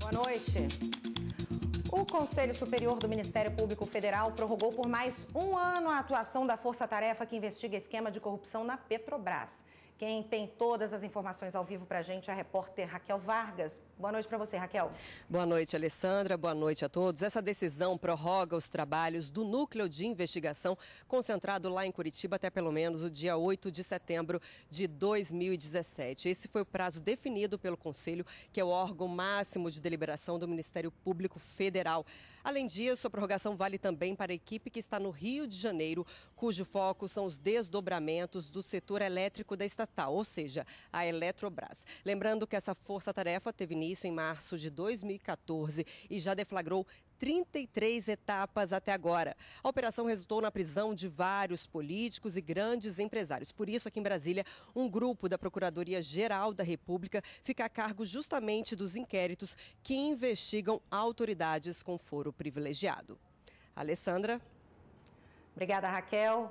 Boa noite. O Conselho Superior do Ministério Público Federal prorrogou por mais um ano a atuação da Força Tarefa que investiga esquema de corrupção na Petrobras. Quem tem todas as informações ao vivo para a gente é a repórter Raquel Vargas. Boa noite para você, Raquel. Boa noite, Alessandra. Boa noite a todos. Essa decisão prorroga os trabalhos do núcleo de investigação concentrado lá em Curitiba até pelo menos o dia 8 de setembro de 2017. Esse foi o prazo definido pelo Conselho, que é o órgão máximo de deliberação do Ministério Público Federal. Além disso, a prorrogação vale também para a equipe que está no Rio de Janeiro, cujo foco são os desdobramentos do setor elétrico da estação estatal, ou seja, a Eletrobras. Lembrando que essa força-tarefa teve início em março de 2014 e já deflagrou 33 etapas até agora. A operação resultou na prisão de vários políticos e grandes empresários. Por isso, aqui em Brasília, um grupo da Procuradoria-Geral da República fica a cargo justamente dos inquéritos que investigam autoridades com foro privilegiado. Alessandra. Obrigada, Raquel.